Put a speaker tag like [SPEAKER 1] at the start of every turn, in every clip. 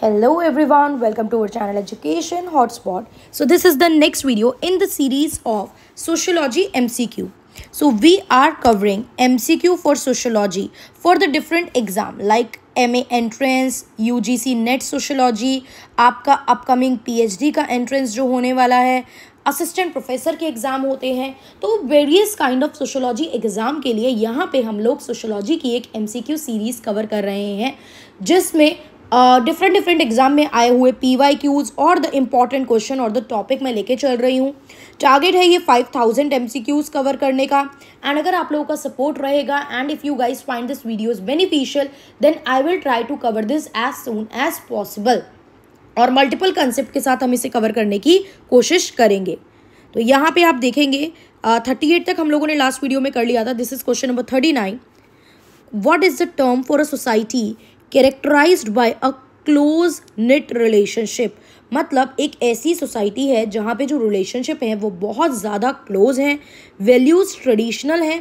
[SPEAKER 1] hello everyone welcome to our channel education hotspot so this is the next video in the series of sociology mcq so we are covering mcq for sociology for the different exam like M A entrance U G C NET sociology आपका upcoming P H D का entrance जो होने वाला है assistant professor के exam होते हैं तो various kind of sociology exam के लिए यहाँ पे हम लोग सोशोलॉजी की एक एमसीक्यू सीरीज़ कवर कर रहे हैं जिसमें डिफरेंट डिफरेंट एग्जाम में आए हुए पी वाई क्यूज़ और द इम्पॉर्टेंट क्वेश्चन और द टॉपिक मैं लेके चल रही हूँ टारगेट है ये five thousand M C Qs cover करने का एंड अगर आप लोगों का सपोर्ट रहेगा and if you guys find this videos beneficial then I will try to cover this as soon as possible और मल्टीपल कंसेप्ट के साथ हम इसे कवर करने की कोशिश करेंगे तो यहाँ पे आप देखेंगे थर्टी एट तक हम लोगों ने लास्ट वीडियो में कर लिया था this is question number thirty nine what is the term for a society characterize by a close knit relationship मतलब एक ऐसी सोसाइटी है जहाँ पे जो रिलेशनशिप है वो बहुत ज़्यादा क्लोज हैं वैल्यूज़ ट्रेडिशनल हैं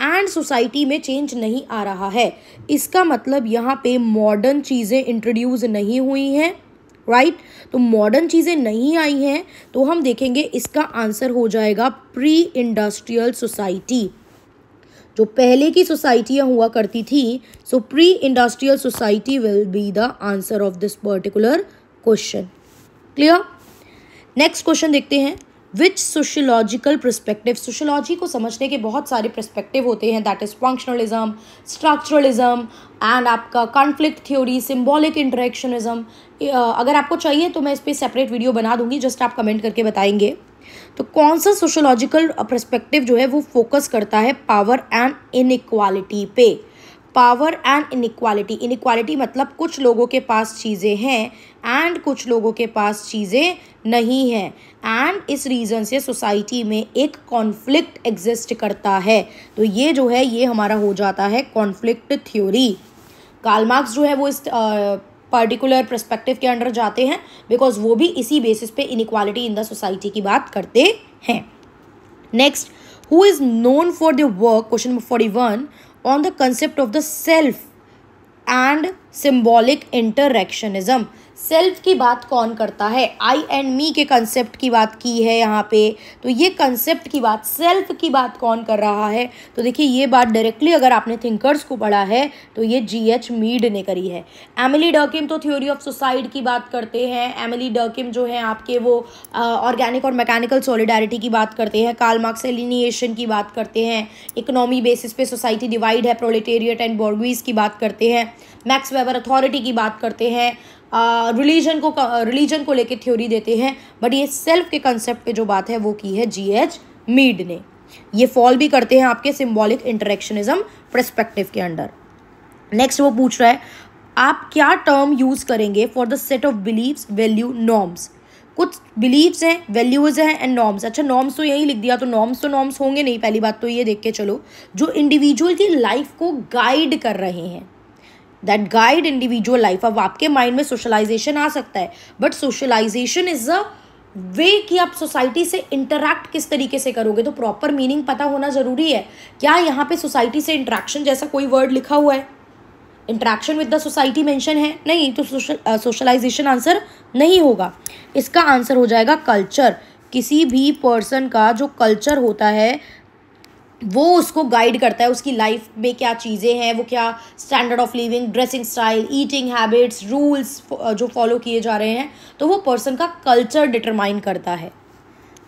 [SPEAKER 1] एंड सोसाइटी में चेंज नहीं आ रहा है इसका मतलब यहाँ पे मॉडर्न चीज़ें इंट्रोड्यूस नहीं हुई हैं राइट right? तो मॉडर्न चीज़ें नहीं आई हैं तो हम देखेंगे इसका आंसर हो जाएगा प्री इंडस्ट्रियल सोसाइटी जो पहले की सोसाइटियाँ हुआ करती थी so pre industrial society will be the answer of this particular question clear next question देखते हैं विच सोशोलॉजिकल प्रस्पेक्टिव सोशोलॉजी को समझने के बहुत सारे प्रस्पेक्टिव होते हैं that is functionalism structuralism and आपका कॉन्फ्लिक्ट थ्योरी सिम्बॉलिक इंटरेक्शनिज्म अगर आपको चाहिए तो मैं इस पर सेपरेट वीडियो बना दूंगी जस्ट आप कमेंट करके बताएंगे तो कौन सा सोशोलॉजिकल परस्पेक्टिव जो है वो फोकस करता है पावर एंड इनक्वालिटी पे पावर एंड इनक्वालिटी इनक्वालिटी मतलब कुछ लोगों के पास चीज़ें हैं एंड कुछ लोगों के पास चीज़ें नहीं हैं एंड इस रीज़न से सोसाइटी में एक कॉन्फ्लिक्ट एग्जिस्ट करता है तो ये जो है ये हमारा हो जाता है कॉन्फ्लिक्ट थ्योरी कार्लमार्क्स जो है वो इस आ, पर्टिकुलर प्रस्पेक्टिव के अंडर जाते हैं बिकॉज वो भी इसी बेसिस पे इनिक्वालिटी इन द सोसाइटी की बात करते हैं next who is known for the work question forty one on the concept of the self and symbolic interactionism self की बात कौन करता है आई एंड मी के कंसेप्ट की बात की है यहाँ पे तो ये कंसेप्ट की बात सेल्फ की बात कौन कर रहा है तो देखिए ये बात डायरेक्टली अगर आपने थिंकर्स को पढ़ा है तो ये जी एच मीड ने करी है एमिली डर्किम तो थ्योरी ऑफ सुसाइड की बात करते हैं एमिली डर्किम जो है आपके वो ऑर्गेनिक और मैकेनिकल सॉलिडारिटी की बात करते हैं कालमार्क्स मार्क्स एलिनिएशन की बात करते हैं इकोनॉमी बेसिस पे सोसाइटी डिवाइड है प्रोलेटेरियट एंड बॉर्गवीज की बात करते हैं मैक्स वेबर अथॉरिटी की बात करते हैं रिलीजन को रिलीजन को लेके थ्योरी देते हैं बट ये सेल्फ के कंसेप्ट पे जो बात है वो की है जी एच मीड ने ये फॉल भी करते हैं आपके सिम्बॉलिक इंटरेक्शनिज्म प्रस्पेक्टिव के अंडर नेक्स्ट वो पूछ रहा है आप क्या टर्म यूज़ करेंगे for the set of beliefs value norms कुछ बिलीव्स हैं वैल्यूज़ हैं एंड नॉर्म्स अच्छा नॉर्म्स तो यही लिख दिया तो नॉर्म्स तो नॉर्म्स होंगे नहीं पहली बात तो ये देख के चलो जो इंडिविजुअल की लाइफ को गाइड कर रहे हैं दैट गाइड इंडिविजुअल लाइफ अब आपके माइंड में सोशलाइजेशन आ सकता है but socialization is a way कि आप सोसाइटी से इंटरैक्ट किस तरीके से करोगे तो प्रॉपर मीनिंग पता होना ज़रूरी है क्या यहाँ पे सोसाइटी से इंट्रैक्शन जैसा कोई वर्ड लिखा हुआ है interaction with the society mention है नहीं तो सोशल सोशलाइजेशन आंसर नहीं होगा इसका आंसर हो जाएगा कल्चर किसी भी पर्सन का जो कल्चर होता है वो उसको गाइड करता है उसकी लाइफ में क्या चीज़ें हैं वो क्या standard of living dressing style eating habits rules जो फॉलो किए जा रहे हैं तो वो पर्सन का कल्चर डिटरमाइन करता है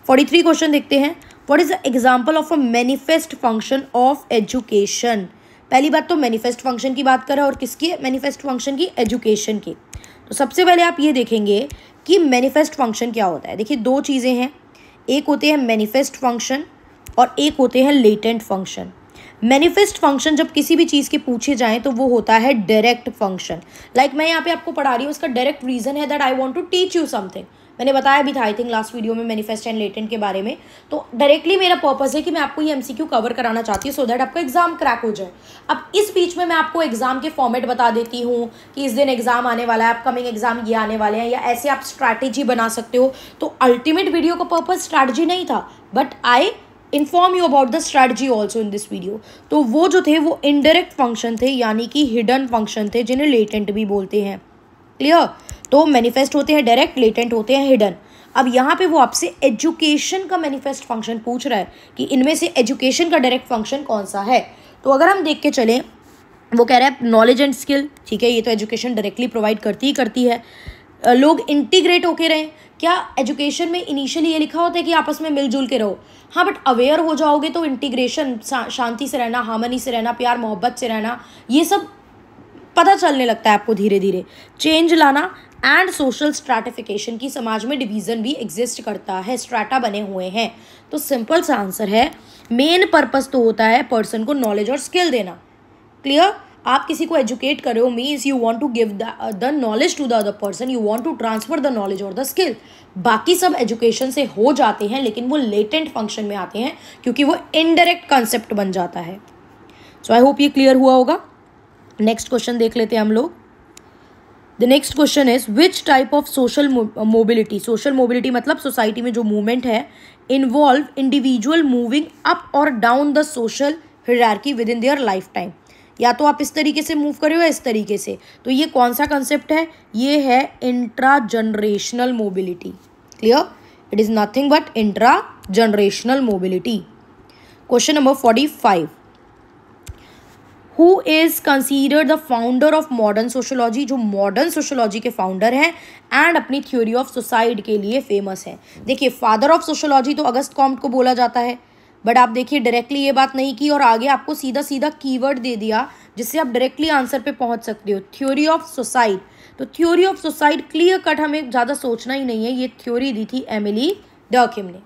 [SPEAKER 1] फोर्टी थ्री क्वेश्चन देखते हैं what is the example of a manifest function of education पहली बात तो मैनिफेस्ट फंक्शन की बात करें और किसकी मैनिफेस्ट फंक्शन की एजुकेशन की तो सबसे पहले आप ये देखेंगे कि मैनिफेस्ट फंक्शन क्या होता है देखिए दो चीज़ें हैं एक होते हैं मैनिफेस्ट फंक्शन और एक होते हैं लेटेंट फंक्शन मैनिफेस्ट फंक्शन जब किसी भी चीज़ के पूछे जाए तो वो होता है डायरेक्ट फंक्शन लाइक मैं यहाँ पे आपको पढ़ा रही हूँ उसका डायरेक्ट रीज़न है that I want to teach you something मैंने बताया भी था आई थिंक लास्ट वीडियो में मैनिफेस्ट एंड लेटेंट के बारे में तो डायरेक्टली मेरा पर्पज़ है कि मैं आपको ये एमसीक्यू कवर कराना चाहती हूँ सो दैट आपका एग्ज़ाम क्रैक हो जाए अब इस बीच में मैं आपको एग्ज़ाम के फॉर्मेट बता देती हूँ कि इस दिन एग्ज़ाम आने वाला है अपकमिंग एग्ज़ाम ये आने वाले हैं या ऐसे आप स्ट्रैटेजी बना सकते हो तो अल्टीमेट वीडियो का पर्पज़ स्ट्रैटेजी नहीं था but I inform you about the strategy also in this video तो वो जो थे वो इनडायरेक्ट फंक्शन थे यानी कि हिडन फंक्शन थे जिन्हें लेटेंट भी बोलते हैं क्लियर तो मैनिफेस्ट होते हैं डायरेक्ट लेटेंट होते हैं हिडन अब यहाँ पे वो आपसे एजुकेशन का मैनिफेस्ट फंक्शन पूछ रहा है कि इनमें से एजुकेशन का डायरेक्ट फंक्शन कौन सा है तो अगर हम देख के चलें वो कह रहा है नॉलेज एंड स्किल ठीक है ये तो एजुकेशन डायरेक्टली प्रोवाइड करती ही करती है लोग इंटीग्रेट होके रहें क्या एजुकेशन में इनिशियली ये लिखा होता है कि आपस में मिलजुल के रहो हाँ बट अवेयर हो जाओगे तो इंटीग्रेशन शांति से रहना हार्मनी से रहना प्यार मोहब्बत से रहना ये सब पता चलने लगता है आपको धीरे धीरे चेंज लाना एंड सोशल स्ट्रैटिफिकेशन की समाज में डिवीज़न भी एग्जिस्ट करता है स्ट्राटा बने हुए हैं तो सिंपल सा आंसर है मेन पर्पज़ तो होता है पर्सन को नॉलेज और स्किल देना क्लियर आप किसी को एजुकेट कर रहे हो means you want to give the knowledge to the other person you want to transfer the knowledge और द स्किल बाकी सब एजुकेशन से हो जाते हैं लेकिन वो लेटेंट फंक्शन में आते हैं क्योंकि वो इनडायरेक्ट कंसेप्ट बन जाता है सो आई होप ये क्लियर हुआ होगा नेक्स्ट क्वेश्चन देख लेते हैं हम लोग the next question is which type of social mobility social mobility मतलब सोसाइटी में जो मूवमेंट है इन्वॉल्व इंडिविजुअल मूविंग अप और down the social hierarchy within their lifetime या तो आप इस तरीके से मूव करें या इस तरीके से तो ये कौन सा कंसेप्ट है ये है intragenerational mobility clear it is nothing but intragenerational mobility question number forty five who is considered the founder of modern sociology जो मॉडर्न सोशोलॉजी के फाउंडर हैं एंड अपनी थ्योरी ऑफ सुसाइड के लिए famous हैं देखिए father of sociology तो Auguste Comte को बोला जाता है बट आप देखिए डायरेक्टली ये बात नहीं की और आगे आपको सीधा सीधा कीवर्ड दे दिया जिससे आप डायरेक्टली आंसर पे पहुंच सकते हो थ्योरी ऑफ सुसाइड तो theory of suicide clear cut हमें ज़्यादा सोचना ही नहीं है ये थ्योरी दी थी एमिली डॉकिम ने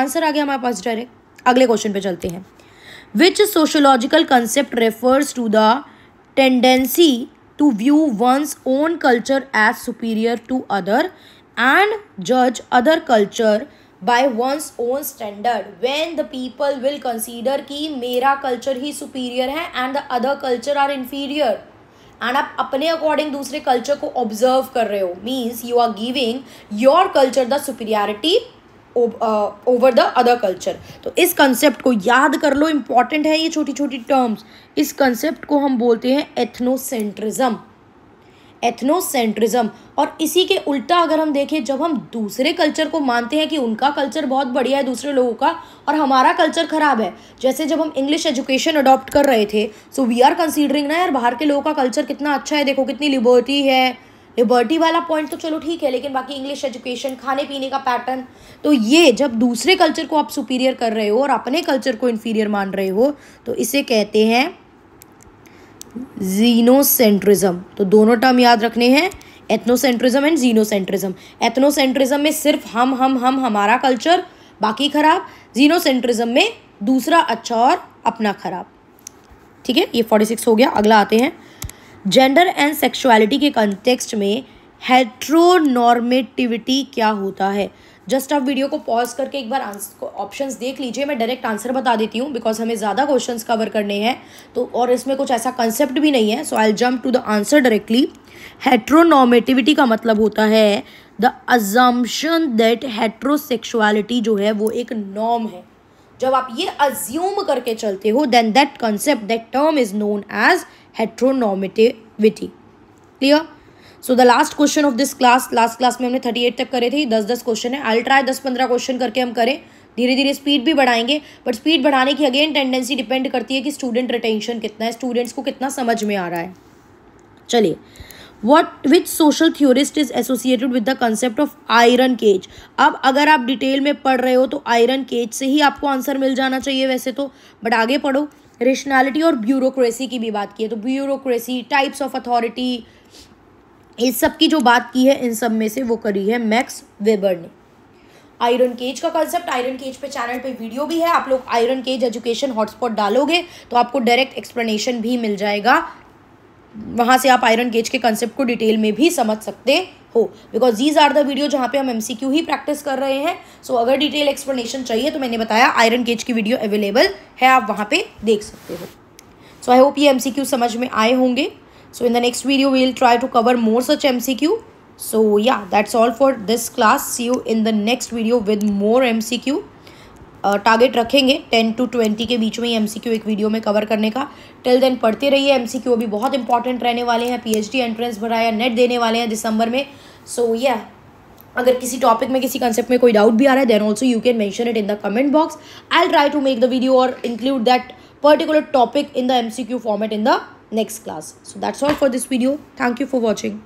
[SPEAKER 1] आंसर आ गया हमारे पास डायरेक्ट अगले क्वेश्चन पे चलते हैं which sociological concept refers to the tendency to view one's own culture as superior to other and जज other culture by one's own standard when the people will consider कि मेरा culture ही superior है and the other culture are inferior and आप अपने according दूसरे culture को observe कर रहे हो means you are giving your culture the superiority over the other culture तो इस कंसेप्ट को याद कर लो इम्पॉर्टेंट है ये छोटी छोटी टर्म्स इस कंसेप्ट को हम बोलते हैं एथनोसेंट्रिज्म एथनोसेंट्रिज्म और इसी के उल्टा अगर हम देखें जब हम दूसरे कल्चर को मानते हैं कि उनका कल्चर बहुत बढ़िया है दूसरे लोगों का और हमारा कल्चर ख़राब है जैसे जब हम इंग्लिश एजुकेशन अडॉप्ट कर रहे थे सो वी आर कंसीडरिंग ना यार बाहर के लोगों का कल्चर कितना अच्छा है देखो कितनी लिबर्टी है लिबर्टी वाला पॉइंट तो चलो ठीक है लेकिन बाकी इंग्लिश एजुकेशन खाने पीने का पैटर्न तो ये जब दूसरे कल्चर को आप सुपीरियर कर रहे हो और अपने कल्चर को इन्फीरियर मान रहे हो तो इसे कहते हैं जीनोसेंट्रिज्म तो दोनों टर्म याद रखने हैं एथनोसेंट्रिज्म एंड जीनोसेंट्रिज्म एथनोसेंट्रिज्म में सिर्फ हम हम हम हमारा कल्चर बाकी खराब जीनोसेंट्रिज्म में दूसरा अच्छा और अपना खराब ठीक है ये फोर्टी सिक्स हो गया अगला आते हैं जेंडर एंड सेक्शुअलिटी के कंटेक्स्ट में हेट्रोनॉर्मेटिविटी क्या होता है जस्ट आप वीडियो को पॉज करके एक बार ऑप्शन देख लीजिए मैं डायरेक्ट आंसर बता देती हूँ बिकॉज हमें ज़्यादा क्वेश्चन कवर करने हैं तो और इसमें कुछ ऐसा कंसेप्ट भी नहीं है so I jump to the answer directly heteronormativity का मतलब होता है द अजम्पन दैट हेट्रोसेक्शुअलिटी जो है वो एक नॉम है जब आप ये अज्यूम करके चलते हो then that concept that term is known as heteronormativity clear so the last question of this class last class में हमने थर्टी एट तक करे थे दस दस क्वेश्चन है आई ट्राई दस पंद्रह क्वेश्चन करके हम करें धीरे धीरे स्पीड भी बढ़ाएंगे बट स्पीड बढ़ाने की अगेन टेंडेंसी डिपेंड करती है कि स्टूडेंट रिटेंशन कितना है स्टूडेंट्स को कितना समझ में आ रहा है चलिए what which social theorist is associated with the concept of iron cage अब अगर आप डिटेल में पढ़ रहे हो तो आयरन केज से ही आपको आंसर मिल जाना चाहिए वैसे तो बट आगे पढ़ो रेशनैलिटी और ब्यूरोक्रेसी की भी बात की है तो ब्यूरोक्रेसी टाइप्स ऑफ अथॉरिटी इस सब की जो बात की है इन सब में से वो करी है मैक्स वेबर ने आयरन केज का कॉन्सेप्ट आयरन केज पे चैनल पे वीडियो भी है आप लोग आयरन केज एजुकेशन हॉटस्पॉट डालोगे तो आपको डायरेक्ट एक्सप्लेनेशन भी मिल जाएगा वहाँ से आप आयरन केज के कॉन्सेप्ट को डिटेल में भी समझ सकते हो because these are the video जहाँ पे हम एम ही प्रैक्टिस कर रहे हैं सो so, अगर डिटेल एक्सप्लेनेशन चाहिए तो मैंने बताया आयरन केज की वीडियो अवेलेबल है आप वहाँ पर देख सकते हो सो आई होप ये एम समझ में आए होंगे So in the next video, we will try to cover more such MCQ. So yeah, that's all for this class. See you in the next video with more MCQ. Target uh, रखेंगे ten to twenty के बीच में ही MCQ एक video में cover करने का till then पढ़ते रहिए एमसीक्यू अभी बहुत इंपॉर्टेंट रहने वाले हैं पीएचडी एंट्रेंस भराया नेट देने वाले हैं दिसंबर में सो so, या yeah, अगर किसी टॉपिक में किसी कंसेप्ट में कोई डाउट भी आ रहा है then also you can mention it in the comment box I try to make the video और include that particular topic in the M format in the next class so that's all for this video thank you for watching